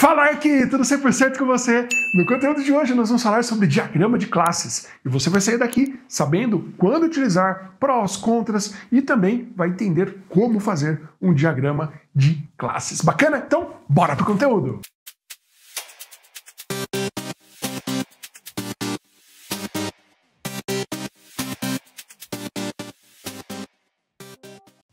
Fala Arqui, tudo 100% com você? No conteúdo de hoje nós vamos falar sobre diagrama de classes e você vai sair daqui sabendo quando utilizar, prós, contras e também vai entender como fazer um diagrama de classes. Bacana? Então, bora pro conteúdo!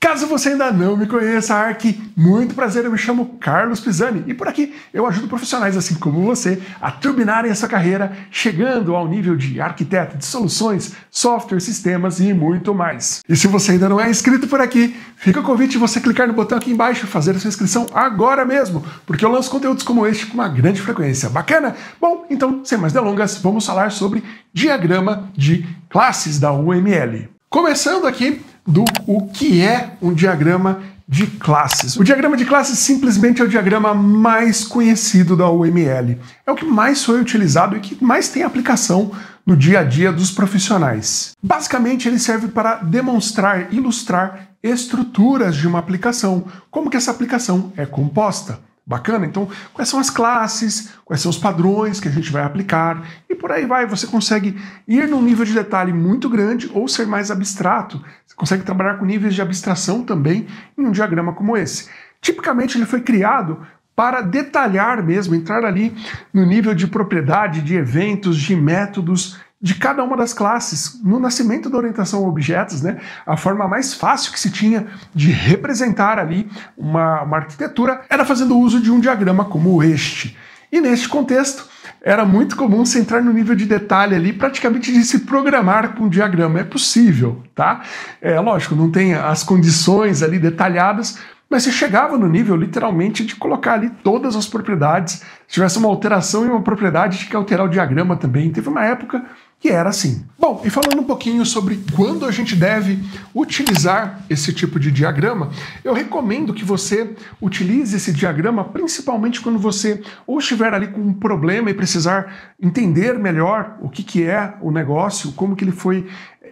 Caso você ainda não me conheça, arqui, muito prazer, eu me chamo Carlos Pisani e por aqui eu ajudo profissionais assim como você a turbinarem a sua carreira, chegando ao nível de arquiteto de soluções, software, sistemas e muito mais. E se você ainda não é inscrito por aqui, fica o convite de você clicar no botão aqui embaixo e fazer a sua inscrição agora mesmo, porque eu lanço conteúdos como este com uma grande frequência. Bacana? Bom, então, sem mais delongas, vamos falar sobre diagrama de classes da UML. Começando aqui do o que é um diagrama de classes. O diagrama de classes simplesmente é o diagrama mais conhecido da UML. É o que mais foi utilizado e que mais tem aplicação no dia a dia dos profissionais. Basicamente, ele serve para demonstrar, ilustrar estruturas de uma aplicação, como que essa aplicação é composta. Bacana? Então, quais são as classes, quais são os padrões que a gente vai aplicar e por aí vai. Você consegue ir num nível de detalhe muito grande ou ser mais abstrato. Você consegue trabalhar com níveis de abstração também em um diagrama como esse. Tipicamente, ele foi criado para detalhar mesmo, entrar ali no nível de propriedade, de eventos, de métodos de cada uma das classes. No nascimento da orientação a objetos, né, a forma mais fácil que se tinha de representar ali uma, uma arquitetura era fazendo uso de um diagrama como este. E neste contexto, era muito comum você entrar no nível de detalhe ali, praticamente de se programar com um diagrama. É possível, tá? É lógico, não tem as condições ali detalhadas, mas você chegava no nível literalmente de colocar ali todas as propriedades. Se tivesse uma alteração em uma propriedade, tinha que alterar o diagrama também. Teve uma época que era assim. Bom, e falando um pouquinho sobre quando a gente deve utilizar esse tipo de diagrama, eu recomendo que você utilize esse diagrama principalmente quando você ou estiver ali com um problema e precisar entender melhor o que, que é o negócio, como que ele foi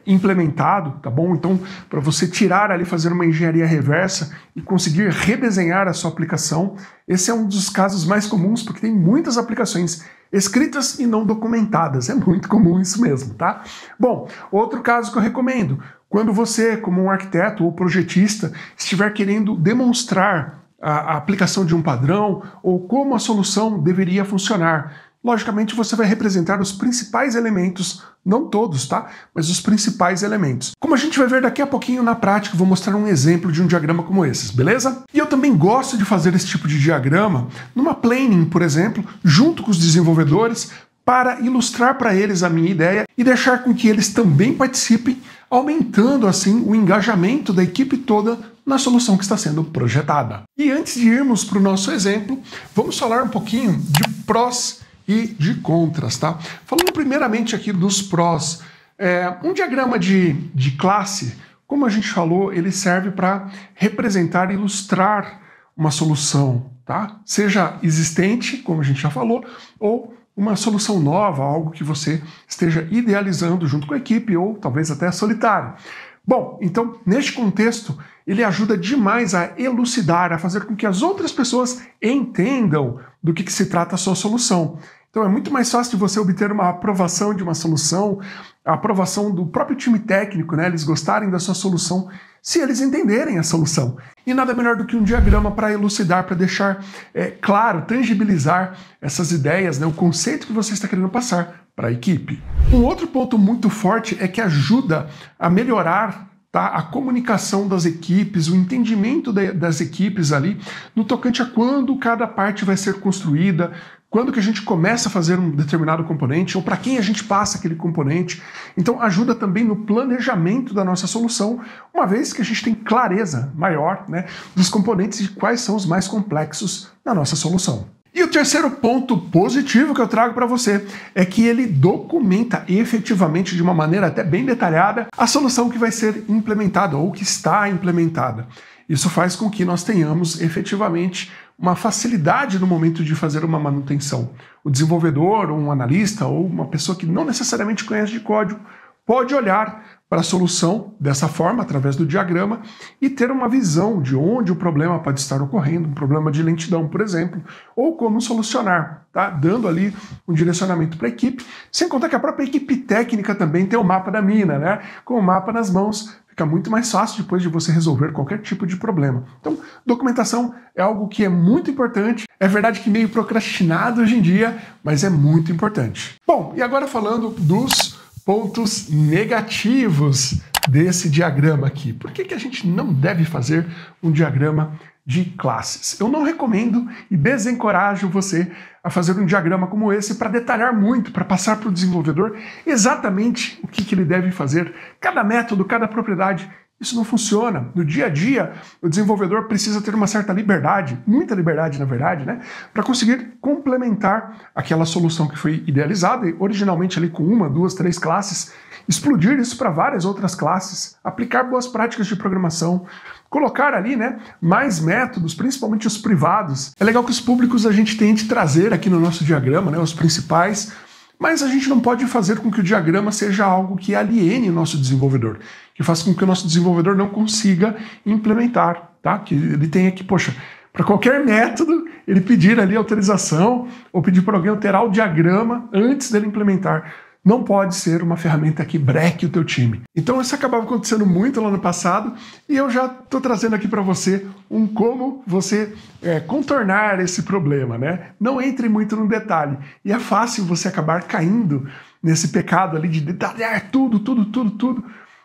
implementado, tá bom? Então, para você tirar ali, fazer uma engenharia reversa e conseguir redesenhar a sua aplicação, esse é um dos casos mais comuns, porque tem muitas aplicações escritas e não documentadas. É muito comum isso mesmo, tá? Bom, outro caso que eu recomendo, quando você, como um arquiteto ou projetista, estiver querendo demonstrar a, a aplicação de um padrão ou como a solução deveria funcionar, logicamente você vai representar os principais elementos, não todos, tá? Mas os principais elementos. Como a gente vai ver daqui a pouquinho na prática, vou mostrar um exemplo de um diagrama como esses, beleza? E eu também gosto de fazer esse tipo de diagrama numa planning, por exemplo, junto com os desenvolvedores, para ilustrar para eles a minha ideia e deixar com que eles também participem, aumentando assim o engajamento da equipe toda na solução que está sendo projetada. E antes de irmos para o nosso exemplo, vamos falar um pouquinho de prós e de contras, tá? Falando primeiramente aqui dos prós, é, um diagrama de, de classe, como a gente falou, ele serve para representar ilustrar uma solução, tá? Seja existente, como a gente já falou, ou uma solução nova, algo que você esteja idealizando junto com a equipe ou talvez até solitário. Bom, então, neste contexto, ele ajuda demais a elucidar, a fazer com que as outras pessoas entendam do que, que se trata a sua solução. Então é muito mais fácil de você obter uma aprovação de uma solução, a aprovação do próprio time técnico, né? Eles gostarem da sua solução se eles entenderem a solução. E nada melhor do que um diagrama para elucidar, para deixar é, claro, tangibilizar essas ideias, né? o conceito que você está querendo passar para a equipe. Um outro ponto muito forte é que ajuda a melhorar tá, a comunicação das equipes, o entendimento de, das equipes ali no tocante a quando cada parte vai ser construída, quando que a gente começa a fazer um determinado componente ou para quem a gente passa aquele componente. Então ajuda também no planejamento da nossa solução, uma vez que a gente tem clareza maior né, dos componentes e quais são os mais complexos na nossa solução. E o terceiro ponto positivo que eu trago para você é que ele documenta efetivamente de uma maneira até bem detalhada a solução que vai ser implementada ou que está implementada. Isso faz com que nós tenhamos efetivamente uma facilidade no momento de fazer uma manutenção. O desenvolvedor, um analista ou uma pessoa que não necessariamente conhece de código pode olhar para a solução dessa forma, através do diagrama, e ter uma visão de onde o problema pode estar ocorrendo, um problema de lentidão, por exemplo, ou como solucionar, tá? dando ali um direcionamento para a equipe, sem contar que a própria equipe técnica também tem o mapa da mina, né? com o mapa nas mãos, fica muito mais fácil depois de você resolver qualquer tipo de problema. Então, documentação é algo que é muito importante. É verdade que meio procrastinado hoje em dia, mas é muito importante. Bom, e agora falando dos pontos negativos desse diagrama aqui. Por que, que a gente não deve fazer um diagrama de classes? Eu não recomendo e desencorajo você a fazer um diagrama como esse para detalhar muito, para passar para o desenvolvedor exatamente o que, que ele deve fazer, cada método, cada propriedade isso não funciona. No dia a dia, o desenvolvedor precisa ter uma certa liberdade, muita liberdade, na verdade, né, para conseguir complementar aquela solução que foi idealizada, originalmente ali com uma, duas, três classes, explodir isso para várias outras classes, aplicar boas práticas de programação, colocar ali, né, mais métodos, principalmente os privados. É legal que os públicos a gente tente trazer aqui no nosso diagrama, né, os principais mas a gente não pode fazer com que o diagrama seja algo que aliene nosso desenvolvedor, que faça com que o nosso desenvolvedor não consiga implementar, tá? Que ele tenha que, poxa, para qualquer método, ele pedir ali autorização ou pedir para alguém alterar o diagrama antes dele implementar não pode ser uma ferramenta que breque o teu time. Então isso acabava acontecendo muito lá no passado e eu já estou trazendo aqui para você um como você é, contornar esse problema, né? Não entre muito no detalhe e é fácil você acabar caindo nesse pecado ali de detalhar tudo, tudo, tudo, tudo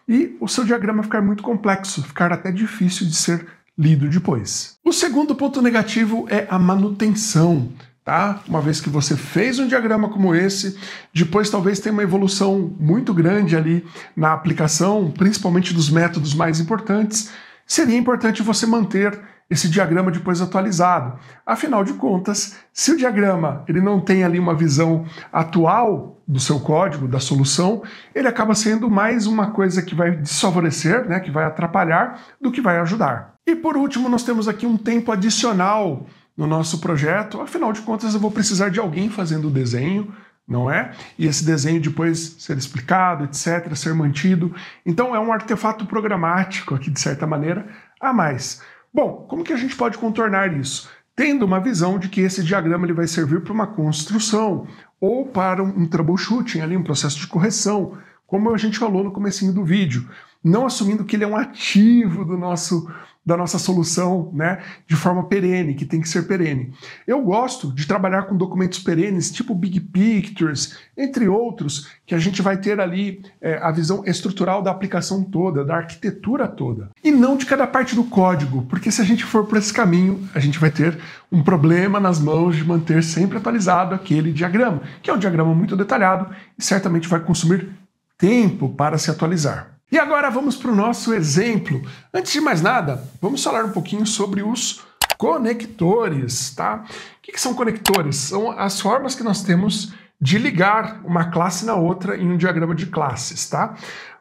e o seu diagrama ficar muito complexo, ficar até difícil de ser lido depois. O segundo ponto negativo é a manutenção Tá? Uma vez que você fez um diagrama como esse, depois talvez tenha uma evolução muito grande ali na aplicação, principalmente dos métodos mais importantes, seria importante você manter esse diagrama depois atualizado. Afinal de contas, se o diagrama ele não tem ali uma visão atual do seu código, da solução, ele acaba sendo mais uma coisa que vai desfavorecer, né, que vai atrapalhar, do que vai ajudar. E por último, nós temos aqui um tempo adicional no nosso projeto. Afinal de contas, eu vou precisar de alguém fazendo o desenho, não é? E esse desenho depois ser explicado, etc., ser mantido. Então é um artefato programático aqui, de certa maneira, a mais. Bom, como que a gente pode contornar isso? Tendo uma visão de que esse diagrama ele vai servir para uma construção ou para um troubleshooting ali, um processo de correção, como a gente falou no comecinho do vídeo, não assumindo que ele é um ativo do nosso da nossa solução né, de forma perene, que tem que ser perene. Eu gosto de trabalhar com documentos perenes, tipo Big Pictures, entre outros, que a gente vai ter ali é, a visão estrutural da aplicação toda, da arquitetura toda. E não de cada parte do código, porque se a gente for por esse caminho, a gente vai ter um problema nas mãos de manter sempre atualizado aquele diagrama, que é um diagrama muito detalhado e certamente vai consumir tempo para se atualizar. E agora vamos para o nosso exemplo. Antes de mais nada, vamos falar um pouquinho sobre os conectores, tá? O que, que são conectores? São as formas que nós temos de ligar uma classe na outra em um diagrama de classes, tá?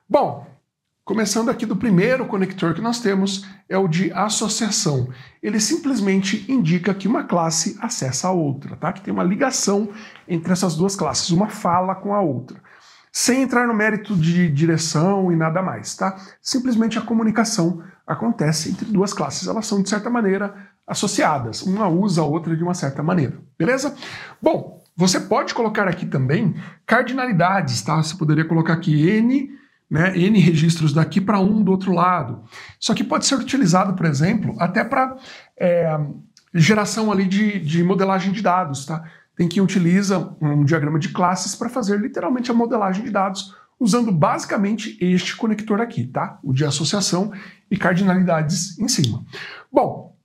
Bom, começando aqui do primeiro conector que nós temos, é o de associação. Ele simplesmente indica que uma classe acessa a outra, tá? Que tem uma ligação entre essas duas classes, uma fala com a outra sem entrar no mérito de direção e nada mais, tá? Simplesmente a comunicação acontece entre duas classes, elas são de certa maneira associadas, uma usa a outra de uma certa maneira, beleza? Bom, você pode colocar aqui também cardinalidades, tá? Você poderia colocar aqui N, né, N registros daqui para um do outro lado. Isso aqui pode ser utilizado, por exemplo, até para é, eh, geração ali de, de modelagem de dados, tá? Tem que utiliza um diagrama de classes para fazer literalmente a modelagem de dados usando basicamente este conector aqui, tá? O de associação e cardinalidades em cima. Bom,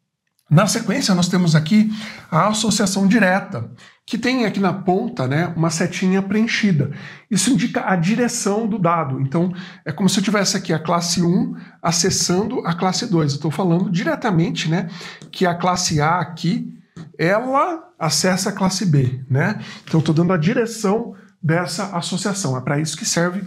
na sequência nós temos aqui a associação direta, que tem aqui na ponta, né, uma setinha preenchida. Isso indica a direção do dado. Então, é como se eu tivesse aqui a classe 1 acessando a classe 2. Eu estou falando diretamente, né, que a classe A aqui ela acessa a classe B, né? Então estou dando a direção dessa associação. É para isso que serve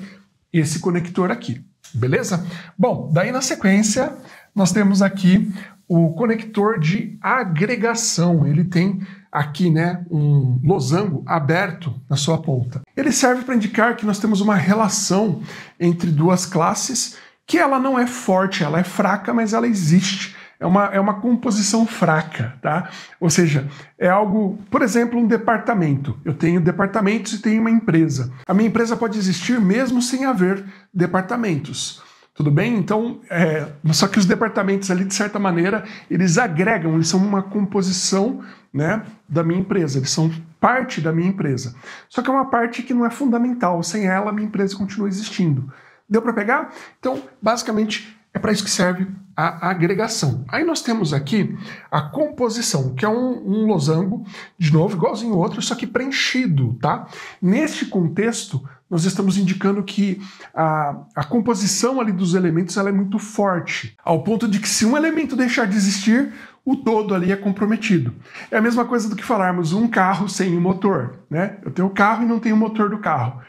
esse conector aqui, beleza? Bom, daí na sequência nós temos aqui o conector de agregação. Ele tem aqui, né, um losango aberto na sua ponta. Ele serve para indicar que nós temos uma relação entre duas classes que ela não é forte, ela é fraca, mas ela existe é uma, é uma composição fraca, tá? Ou seja, é algo, por exemplo, um departamento. Eu tenho departamentos e tenho uma empresa. A minha empresa pode existir mesmo sem haver departamentos. Tudo bem? Então, é, só que os departamentos ali, de certa maneira, eles agregam, eles são uma composição né, da minha empresa, eles são parte da minha empresa. Só que é uma parte que não é fundamental, sem ela, minha empresa continua existindo. Deu para pegar? Então, basicamente, é para isso que serve a agregação. Aí nós temos aqui a composição, que é um, um losango, de novo, igualzinho ao outro, só que preenchido, tá? Neste contexto, nós estamos indicando que a, a composição ali dos elementos ela é muito forte, ao ponto de que se um elemento deixar de existir, o todo ali é comprometido. É a mesma coisa do que falarmos um carro sem o um motor, né? Eu tenho o carro e não tenho o motor do carro.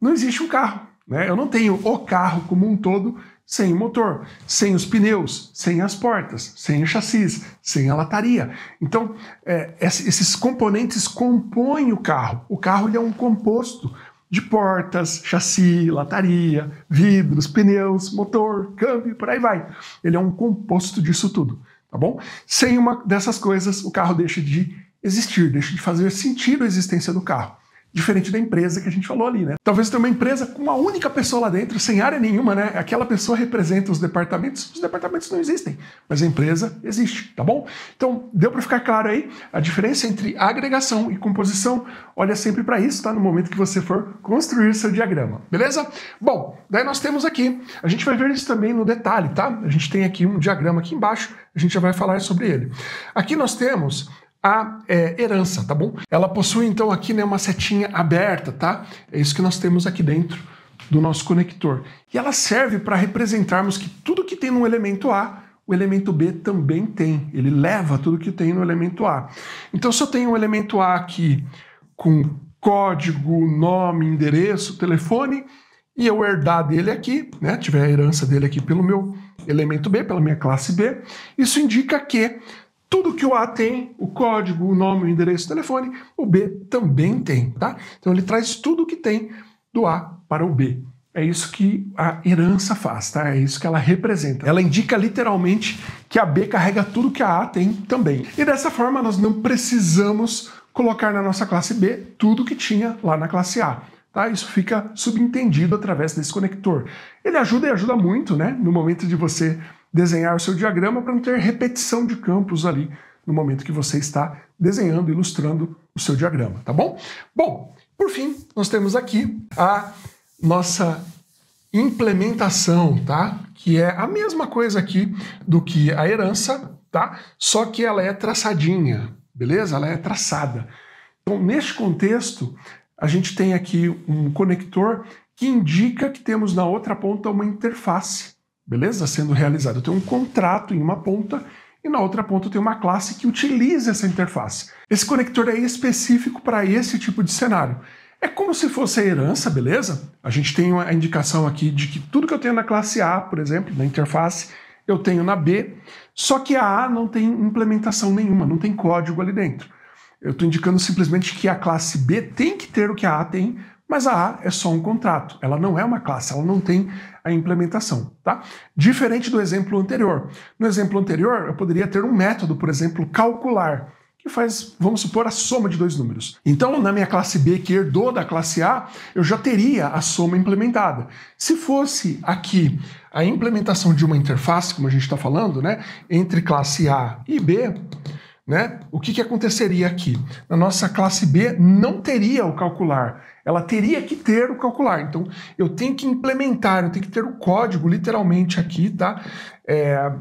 Não existe um carro, né? Eu não tenho o carro como um todo sem o motor, sem os pneus, sem as portas, sem o chassis, sem a lataria. Então, é, esses componentes compõem o carro. O carro é um composto de portas, chassi, lataria, vidros, pneus, motor, câmbio, por aí vai. Ele é um composto disso tudo, tá bom? Sem uma dessas coisas, o carro deixa de existir, deixa de fazer sentido a existência do carro. Diferente da empresa que a gente falou ali, né? Talvez tenha uma empresa com uma única pessoa lá dentro, sem área nenhuma, né? Aquela pessoa representa os departamentos, os departamentos não existem, mas a empresa existe, tá bom? Então, deu para ficar claro aí a diferença entre agregação e composição. Olha sempre para isso, tá? No momento que você for construir seu diagrama, beleza? Bom, daí nós temos aqui, a gente vai ver isso também no detalhe, tá? A gente tem aqui um diagrama aqui embaixo, a gente já vai falar sobre ele. Aqui nós temos a é, herança, tá bom? Ela possui então aqui né, uma setinha aberta, tá? É isso que nós temos aqui dentro do nosso conector. E ela serve para representarmos que tudo que tem no elemento A, o elemento B também tem. Ele leva tudo que tem no elemento A. Então, se eu tenho um elemento A aqui com código, nome, endereço, telefone, e eu herdar dele aqui, né, tiver a herança dele aqui pelo meu elemento B, pela minha classe B, isso indica que tudo que o A tem, o código, o nome, o endereço, o telefone, o B também tem, tá? Então ele traz tudo o que tem do A para o B. É isso que a herança faz, tá? É isso que ela representa. Ela indica literalmente que a B carrega tudo que a A tem também. E dessa forma nós não precisamos colocar na nossa classe B tudo que tinha lá na classe A. Tá? Isso fica subentendido através desse conector. Ele ajuda e ajuda muito, né? No momento de você desenhar o seu diagrama para não ter repetição de campos ali no momento que você está desenhando, ilustrando o seu diagrama, tá bom? Bom, por fim, nós temos aqui a nossa implementação, tá? Que é a mesma coisa aqui do que a herança, tá? Só que ela é traçadinha, beleza? Ela é traçada. Então, neste contexto, a gente tem aqui um conector que indica que temos na outra ponta uma interface beleza? Sendo realizado. Eu tenho um contrato em uma ponta e na outra ponta eu tenho uma classe que utiliza essa interface. Esse conector é específico para esse tipo de cenário. É como se fosse a herança, beleza? A gente tem a indicação aqui de que tudo que eu tenho na classe A, por exemplo, na interface, eu tenho na B, só que a A não tem implementação nenhuma, não tem código ali dentro. Eu estou indicando simplesmente que a classe B tem que ter o que a A tem mas a A é só um contrato, ela não é uma classe, ela não tem a implementação, tá? Diferente do exemplo anterior. No exemplo anterior, eu poderia ter um método, por exemplo, calcular, que faz, vamos supor, a soma de dois números. Então, na minha classe B, que herdou da classe A, eu já teria a soma implementada. Se fosse aqui a implementação de uma interface, como a gente está falando, né, entre classe A e B, né? O que, que aconteceria aqui? Na nossa classe B não teria o calcular, ela teria que ter o calcular. Então eu tenho que implementar, eu tenho que ter o código, literalmente aqui, tá? É,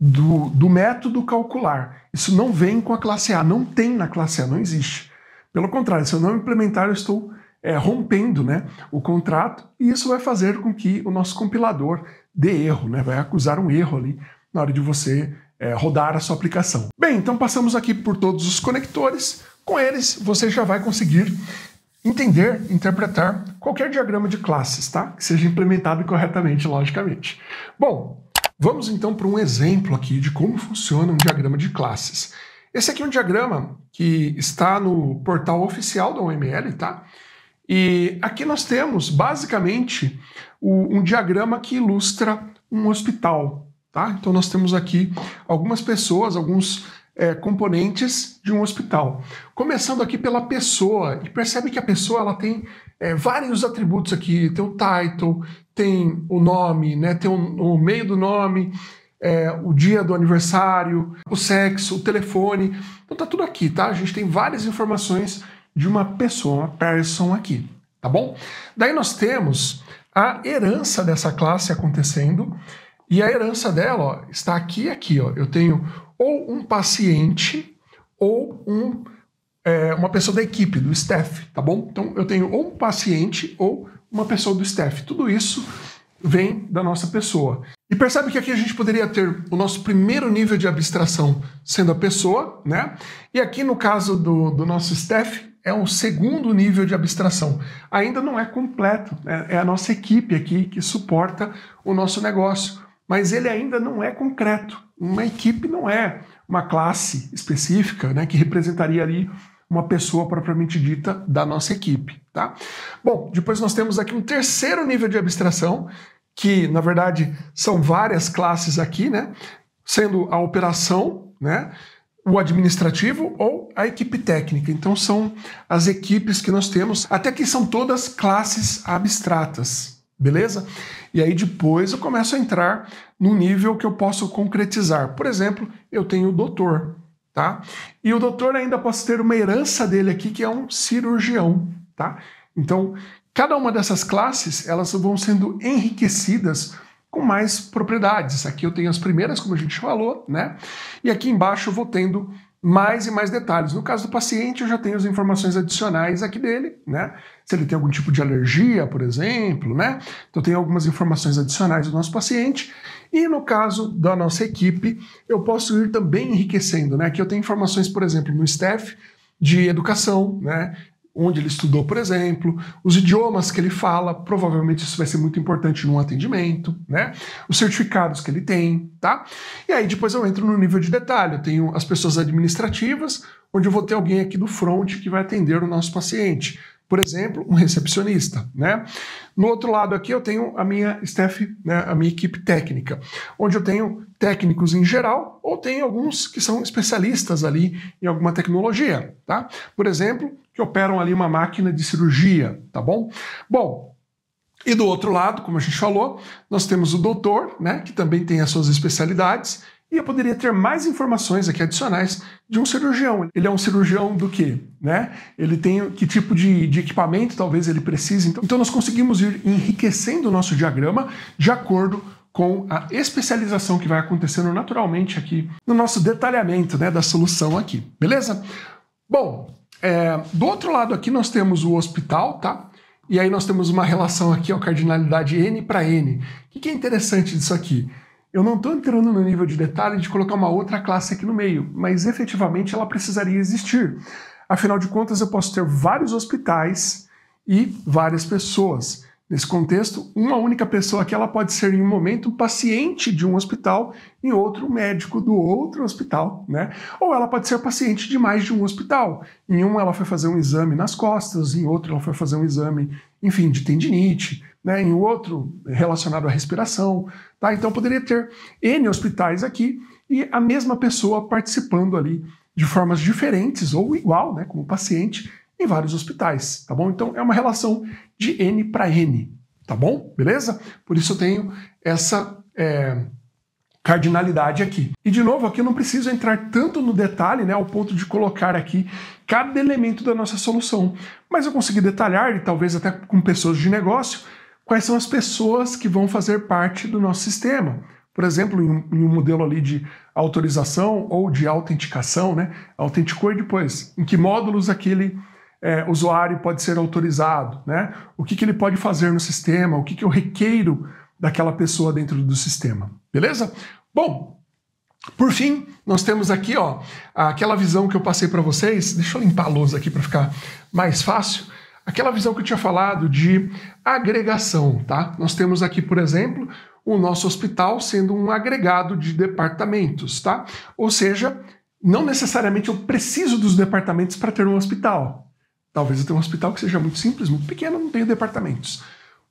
do, do método calcular. Isso não vem com a classe A, não tem na classe A, não existe. Pelo contrário, se eu não implementar, eu estou é, rompendo né, o contrato e isso vai fazer com que o nosso compilador dê erro, né? Vai acusar um erro ali na hora de você é, rodar a sua aplicação. Bem, então passamos aqui por todos os conectores. Com eles, você já vai conseguir entender, interpretar qualquer diagrama de classes, tá? Que seja implementado corretamente, logicamente. Bom, vamos então para um exemplo aqui de como funciona um diagrama de classes. Esse aqui é um diagrama que está no portal oficial da OML, tá? E aqui nós temos basicamente um diagrama que ilustra um hospital, Tá? Então nós temos aqui algumas pessoas, alguns é, componentes de um hospital. Começando aqui pela pessoa, e percebe que a pessoa ela tem é, vários atributos aqui, tem o title, tem o nome, né, tem o, o meio do nome, é, o dia do aniversário, o sexo, o telefone. Então tá tudo aqui, tá? A gente tem várias informações de uma pessoa, uma person aqui, tá bom? Daí nós temos a herança dessa classe acontecendo, e a herança dela ó, está aqui e aqui. Ó. Eu tenho ou um paciente ou um, é, uma pessoa da equipe, do staff, tá bom? Então eu tenho ou um paciente ou uma pessoa do staff. Tudo isso vem da nossa pessoa. E percebe que aqui a gente poderia ter o nosso primeiro nível de abstração sendo a pessoa, né? E aqui no caso do, do nosso staff, é um segundo nível de abstração. Ainda não é completo, né? é a nossa equipe aqui que suporta o nosso negócio mas ele ainda não é concreto. Uma equipe não é uma classe específica né, que representaria ali uma pessoa propriamente dita da nossa equipe. Tá? Bom, depois nós temos aqui um terceiro nível de abstração, que na verdade são várias classes aqui, né? sendo a operação, né? o administrativo ou a equipe técnica. Então são as equipes que nós temos, até que são todas classes abstratas. Beleza? E aí depois eu começo a entrar no nível que eu posso concretizar. Por exemplo, eu tenho o doutor, tá? E o doutor ainda posso ter uma herança dele aqui que é um cirurgião, tá? Então, cada uma dessas classes, elas vão sendo enriquecidas com mais propriedades. Aqui eu tenho as primeiras, como a gente falou, né? E aqui embaixo eu vou tendo mais e mais detalhes. No caso do paciente, eu já tenho as informações adicionais aqui dele, né? Se ele tem algum tipo de alergia, por exemplo, né? Então, tem algumas informações adicionais do nosso paciente. E no caso da nossa equipe, eu posso ir também enriquecendo, né? Aqui eu tenho informações, por exemplo, no staff de educação, né? onde ele estudou, por exemplo, os idiomas que ele fala, provavelmente isso vai ser muito importante num atendimento, né? Os certificados que ele tem, tá? E aí depois eu entro no nível de detalhe, eu tenho as pessoas administrativas, onde eu vou ter alguém aqui do front que vai atender o nosso paciente. Por exemplo, um recepcionista, né? No outro lado aqui eu tenho a minha staff, né, a minha equipe técnica, onde eu tenho técnicos em geral ou tem alguns que são especialistas ali em alguma tecnologia, tá? Por exemplo, que operam ali uma máquina de cirurgia, tá bom? Bom, e do outro lado, como a gente falou, nós temos o doutor, né, que também tem as suas especialidades, e eu poderia ter mais informações aqui adicionais de um cirurgião. Ele é um cirurgião do quê? Né? Ele tem que tipo de, de equipamento talvez ele precise. Então, então, nós conseguimos ir enriquecendo o nosso diagrama de acordo com a especialização que vai acontecendo naturalmente aqui no nosso detalhamento né, da solução aqui. Beleza? Bom, é, do outro lado aqui nós temos o hospital, tá? E aí nós temos uma relação aqui, ó, cardinalidade N para N. O que, que é interessante disso aqui? Eu não estou entrando no nível de detalhe de colocar uma outra classe aqui no meio, mas efetivamente ela precisaria existir. Afinal de contas, eu posso ter vários hospitais e várias pessoas. Nesse contexto, uma única pessoa que ela pode ser em um momento um paciente de um hospital, em outro médico do outro hospital, né? Ou ela pode ser paciente de mais de um hospital. Em um ela foi fazer um exame nas costas, em outro ela foi fazer um exame, enfim, de tendinite, né? Em outro relacionado à respiração, tá? Então poderia ter N hospitais aqui e a mesma pessoa participando ali de formas diferentes ou igual, né, como paciente em vários hospitais, tá bom? Então é uma relação de N para N, tá bom? Beleza? Por isso eu tenho essa é, cardinalidade aqui. E de novo, aqui eu não preciso entrar tanto no detalhe, né, ao ponto de colocar aqui cada elemento da nossa solução, mas eu consegui detalhar, e talvez até com pessoas de negócio, quais são as pessoas que vão fazer parte do nosso sistema. Por exemplo, em um, em um modelo ali de autorização ou de autenticação, né? Autenticou e depois, em que módulos aquele é, usuário pode ser autorizado, né? O que, que ele pode fazer no sistema, o que, que eu é requeiro daquela pessoa dentro do sistema, beleza? Bom, por fim, nós temos aqui ó, aquela visão que eu passei para vocês. Deixa eu limpar a lousa aqui para ficar mais fácil. Aquela visão que eu tinha falado de agregação, tá? Nós temos aqui, por exemplo, o nosso hospital sendo um agregado de departamentos, tá? Ou seja, não necessariamente eu preciso dos departamentos para ter um hospital. Talvez eu tenha um hospital que seja muito simples, muito pequeno, não tenha departamentos.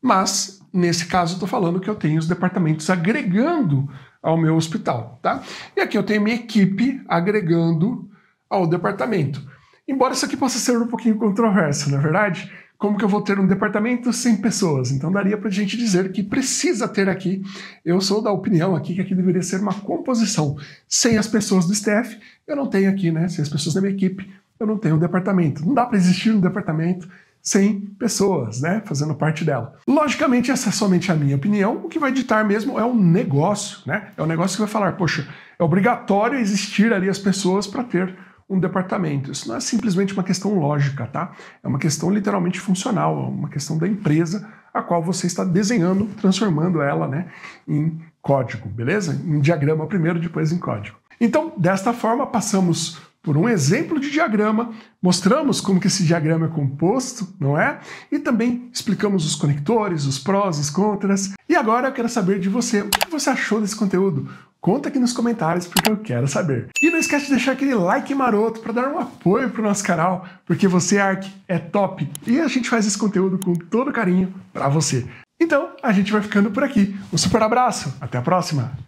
Mas, nesse caso, estou falando que eu tenho os departamentos agregando ao meu hospital, tá? E aqui eu tenho minha equipe agregando ao departamento. Embora isso aqui possa ser um pouquinho controverso, na é verdade, como que eu vou ter um departamento sem pessoas? Então daria para a gente dizer que precisa ter aqui. Eu sou da opinião aqui que aqui deveria ser uma composição. Sem as pessoas do staff, eu não tenho aqui, né? Sem as pessoas da minha equipe, eu não tenho um departamento. Não dá para existir um departamento sem pessoas, né, fazendo parte dela. Logicamente, essa é somente a minha opinião. O que vai ditar mesmo é o um negócio, né? É o um negócio que vai falar, poxa, é obrigatório existir ali as pessoas para ter um departamento. Isso não é simplesmente uma questão lógica, tá? É uma questão literalmente funcional, é uma questão da empresa a qual você está desenhando, transformando ela, né, em código, beleza? Em diagrama primeiro, depois em código. Então, desta forma, passamos por um exemplo de diagrama, mostramos como que esse diagrama é composto, não é? E também explicamos os conectores, os prós, os contras. E agora eu quero saber de você, o que você achou desse conteúdo? Conta aqui nos comentários porque eu quero saber. E não esquece de deixar aquele like maroto para dar um apoio para o nosso canal, porque você, Arc, é top e a gente faz esse conteúdo com todo carinho para você. Então, a gente vai ficando por aqui. Um super abraço, até a próxima!